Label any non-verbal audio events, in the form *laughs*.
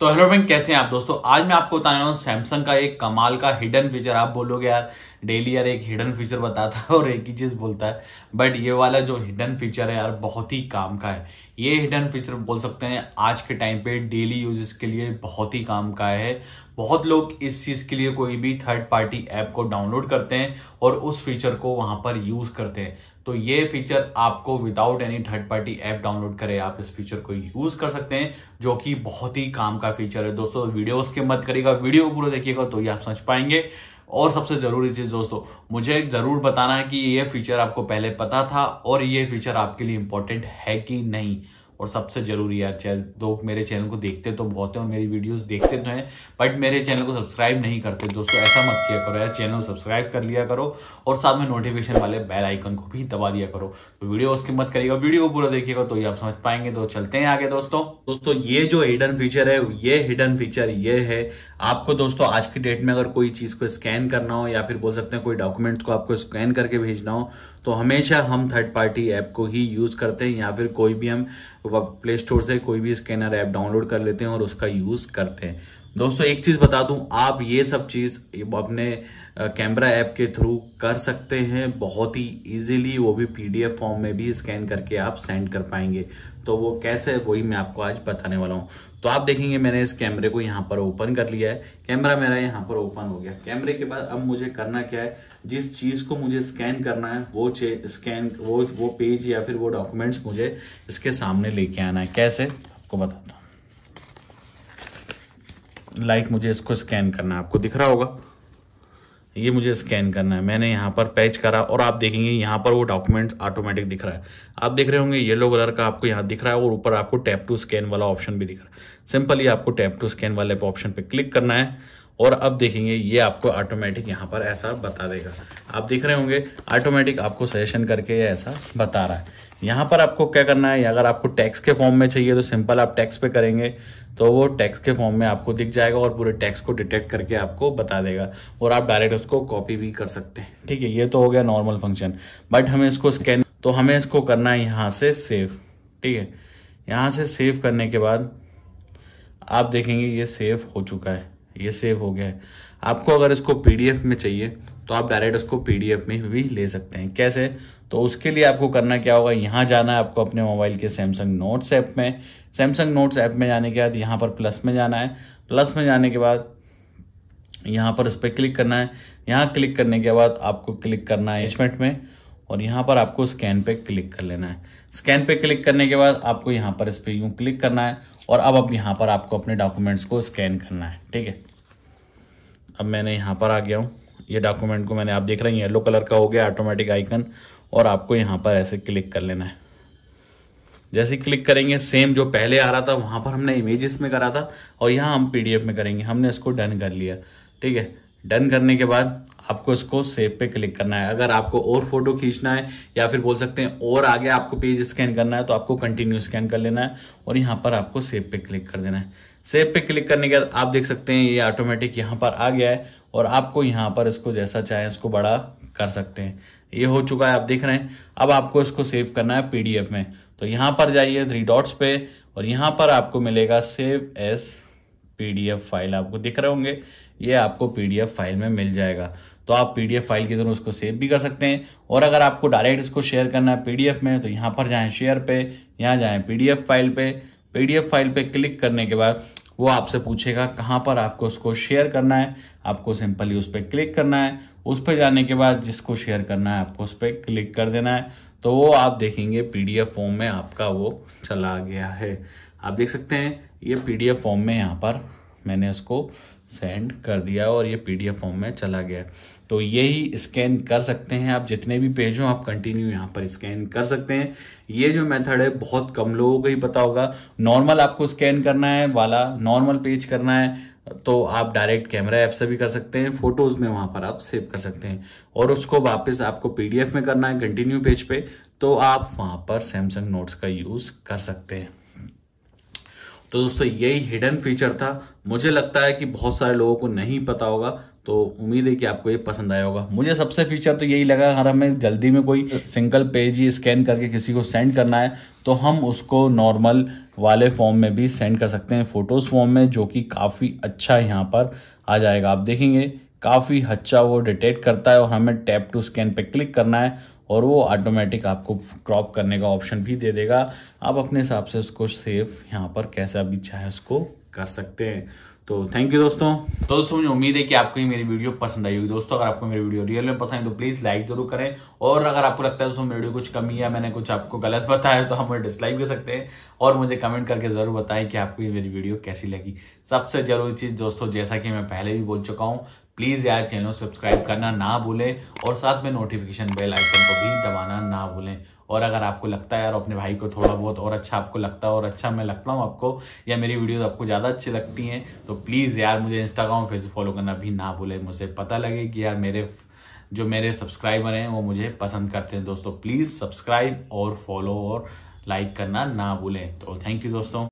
तो hello friend कैसे हैं आप दोस्तों आज मैं आपको बताने वाला हूँ सैमसंग का एक कमाल का हिडन फीचर आप बोलोगे यार डेली यार एक हिडन फीचर बताता है और एक ही चीज बोलता है बट ये वाला जो हिडन फीचर है यार बहुत ही काम का है ये हिडन फीचर बोल सकते हैं आज के टाइम पे डेली यूजेस के लिए बहुत ही काम का है बहुत लोग इस चीज के लिए कोई भी थर्ड पार्टी ऐप को डाउनलोड करते हैं और उस फीचर को वहां पर यूज करते हैं तो ये फीचर आपको without any third party app download करें आप इस फीचर को यूज कर सकते हैं जो कि बहुत ही काम का फीचर है दोस्तों वीडियो के मत करिएगा वीडियो पूरा देखिएगा तो ये आप समझ पाएंगे और सबसे जरूरी चीज दोस्तों मुझे जरूर बताना है कि ये फीचर आपको पहले पता था और ये फीचर आपके लिए इंपॉर्टेंट है कि नहीं और सबसे जरूरी यार चैनल लोग मेरे चैनल को देखते तो बहुत हैं और मेरी वीडियोस देखते तो हैं बट मेरे चैनल को सब्सक्राइब नहीं करते दोस्तों ऐसा मत किया करो यार चैनल सब्सक्राइब कर लिया करो और साथ में नोटिफिकेशन वाले बेल आइकन को भी दबा दिया करो तो वीडियो उसकी मत करिएगा वीडियो को पूरा देखिएगा तो ये आप समझ पाएंगे तो चलते हैं आगे दोस्तों दोस्तों ये जो हिडन फीचर है ये हिडन फीचर ये है आपको दोस्तों आज की डेट में अगर कोई चीज को स्कैन करना हो या फिर बोल सकते हैं कोई डॉक्यूमेंट को आपको स्कैन करके भेजना हो तो हमेशा हम थर्ड पार्टी ऐप को ही यूज करते हैं या फिर कोई भी हम तो आप प्ले स्टोर से कोई भी स्कैनर ऐप डाउनलोड कर लेते हैं और उसका यूज़ करते हैं दोस्तों एक चीज़ बता दूं आप ये सब चीज़ अपने कैमरा ऐप के थ्रू कर सकते हैं बहुत ही इजीली वो भी पीडीएफ फॉर्म में भी स्कैन करके आप सेंड कर पाएंगे तो वो कैसे वही मैं आपको आज बताने वाला हूँ तो आप देखेंगे मैंने इस कैमरे को यहाँ पर ओपन कर लिया है कैमरा मेरा यहाँ पर ओपन हो गया कैमरे के बाद अब मुझे करना क्या है जिस चीज़ को मुझे स्कैन करना है वो स्कैन वो वो पेज या फिर वो डॉक्यूमेंट्स मुझे इसके सामने लेके आना है कैसे आपको बताता हूँ लाइक मुझे इसको स्कैन करना है आपको दिख रहा होगा ये मुझे स्कैन करना है मैंने यहाँ पर पैच करा और आप देखेंगे यहाँ पर वो डॉक्यूमेंट ऑटोमेटिक दिख रहा है आप देख रहे होंगे येलो कलर का आपको यहाँ दिख रहा है और ऊपर आपको टैप टू स्कैन वाला ऑप्शन भी दिख रहा है सिंपली आपको टैप टू स्कैन वाले ऑप्शन पर क्लिक करना है और अब देखेंगे ये आपको ऑटोमेटिक यहाँ पर ऐसा बता देगा आप देख रहे होंगे ऑटोमेटिक आपको सजेशन करके ये ऐसा बता रहा है यहाँ पर आपको क्या करना है अगर आपको टैक्स के फॉर्म में चाहिए तो सिंपल आप टैक्स पे करेंगे तो वो टैक्स के फॉर्म में आपको दिख जाएगा और पूरे टैक्स को डिटेक्ट करके आपको बता देगा और आप डायरेक्ट उसको कॉपी भी कर सकते हैं ठीक है ये तो हो गया नॉर्मल फंक्शन बट हमें इसको स्कैन तो हमें इसको करना है यहाँ से सेव ठीक है यहाँ से सेव करने के बाद आप देखेंगे ये सेव हो चुका है ये सेव हो गया है आपको अगर इसको पीडीएफ में चाहिए तो आप डायरेक्ट उसको पीडीएफ में भी ले सकते हैं कैसे तो उसके लिए आपको करना क्या होगा यहाँ जाना है आपको अपने मोबाइल के सैमसंग नोट्स ऐप में सैमसंग नोट्स ऐप में जाने के बाद यहाँ पर प्लस में जाना है प्लस में जाने के बाद यहाँ पर इस पर क्लिक करना है यहाँ क्लिक करने के बाद आपको क्लिक करना है एजमेंट में और यहाँ पर आपको स्कैन पे क्लिक कर लेना है स्कैन पे क्लिक करने के बाद आपको यहाँ पर इस पर यूँ क्लिक करना है और अब अब यहाँ पर आपको अपने डॉक्यूमेंट्स को स्कैन करना है ठीक है अब मैंने यहाँ पर आ गया हूँ ये डॉक्यूमेंट को मैंने आप देख रहे हैं येलो कलर का हो गया ऑटोमेटिक आइकन और आपको यहाँ पर ऐसे क्लिक कर लेना है जैसे क्लिक करेंगे सेम जो पहले आ रहा था वहाँ पर हमने इमेजेस में करा था और यहाँ हम पीडीएफ में करेंगे हमने इसको डन कर लिया ठीक है डन करने के बाद आपको इसको सेव पे क्लिक करना है अगर आपको और फोटो खींचना है या फिर बोल सकते हैं और आगे आपको पेज स्कैन करना है तो आपको कंटिन्यू स्कैन कर लेना है और यहाँ पर आपको सेव पे क्लिक कर देना है सेव पे क्लिक करने के बाद आप देख सकते हैं ये ऑटोमेटिक यहाँ पर आ गया है और आपको यहाँ पर इसको जैसा चाहे इसको बड़ा कर सकते हैं ये हो चुका है आप देख रहे हैं अब आपको इसको सेव करना है पीडीएफ में तो यहाँ पर जाइए थ्री डॉट्स पे और यहाँ पर आपको मिलेगा सेव एस पीडीएफ फाइल आपको दिख रहे होंगे ये आपको पीडीएफ फाइल में मिल जाएगा तो आप पीडीएफ फाइल के जरूर उसको सेव भी कर सकते हैं और अगर आपको डायरेक्ट इसको शेयर करना है पीडीएफ में तो यहाँ पर जाएं शेयर पे यहाँ जाएं पीडीएफ फाइल पे पीडीएफ फाइल पे क्लिक करने के बाद वो आपसे पूछेगा कहाँ पर आपको उसको शेयर करना है आपको सिंपली उस पर क्लिक करना है उस पर जाने के बाद जिसको शेयर करना है आपको उस पर क्लिक कर देना है तो वो आप देखेंगे पीडीएफ फॉर्म में आपका वो चला गया है आप देख सकते हैं ये पीडीएफ फॉर्म में यहाँ पर मैंने उसको सेंड कर दिया और ये पीडीएफ फॉर्म में चला गया तो यही स्कैन कर सकते हैं आप जितने भी पेज हों आप कंटिन्यू यहाँ पर स्कैन कर सकते हैं ये जो मेथड है बहुत कम लोगों को ही पता होगा नॉर्मल आपको स्कैन करना है वाला नॉर्मल पेज करना है तो आप डायरेक्ट कैमरा ऐप से भी कर सकते हैं फोटोज़ में वहाँ पर आप सेव कर सकते हैं और उसको वापस आपको पीडीएफ में करना है कंटिन्यू पेज पे तो आप वहाँ पर सैमसंग नोट्स का यूज़ कर सकते हैं तो दोस्तों यही हिडन फीचर था मुझे लगता है कि बहुत सारे लोगों को नहीं पता होगा तो उम्मीद है कि आपको ये पसंद आया होगा मुझे सबसे फीचर तो यही लगा अगर हमें जल्दी में कोई सिंगल पेज ही स्कैन करके किसी को सेंड करना है तो हम उसको नॉर्मल वाले फॉर्म में भी सेंड कर सकते हैं फोटोज़ फॉर्म में जो कि काफ़ी अच्छा यहाँ पर आ जाएगा आप देखेंगे काफ़ी अच्छा वो डिटेक्ट करता है और हमें टैप टू स्कैन पे क्लिक करना है और वो ऑटोमेटिक आपको क्रॉप करने का ऑप्शन भी दे देगा आप अपने हिसाब से उसको सेव यहाँ पर कैसा भी चाहे उसको कर सकते हैं तो थैंक यू दोस्तों तो दोस्तों मुझे उम्मीद है कि आपको ये मेरी वीडियो पसंद आई होगी दोस्तों अगर आपको मेरी वीडियो रियल में पसंद है तो प्लीज़ लाइक जरूर करें और अगर आपको लगता है दोस्तों वीडियो कुछ कमी या मैंने कुछ आपको गलत *laughs* बताया तो हम मुझे डिसलाइक भी सकते हैं और मुझे कमेंट करके ज़रूर बताएं कि आपको ये मेरी वीडियो कैसी लगी सबसे जरूरी चीज़ दोस्तों जैसा कि मैं पहले भी बोल चुका हूँ प्लीज़ यार चैनल सब्सक्राइब करना ना भूलें और साथ में नोटिफिकेशन बेल आइकन को भी दबाना ना भूलें और अगर आपको लगता है यार अपने भाई को थोड़ा बहुत और अच्छा आपको लगता है और अच्छा मैं लगता हूँ आपको या मेरी वीडियोस आपको ज़्यादा अच्छी लगती हैं तो प्लीज़ यार मुझे इंस्टाग्राम और फेसबुक फॉलो करना भी ना भूलें मुझे पता लगे कि यार मेरे जो मेरे सब्सक्राइबर हैं वो मुझे पसंद करते हैं दोस्तों प्लीज़ सब्सक्राइब और फॉलो और लाइक करना ना भूलें तो थैंक यू दोस्तों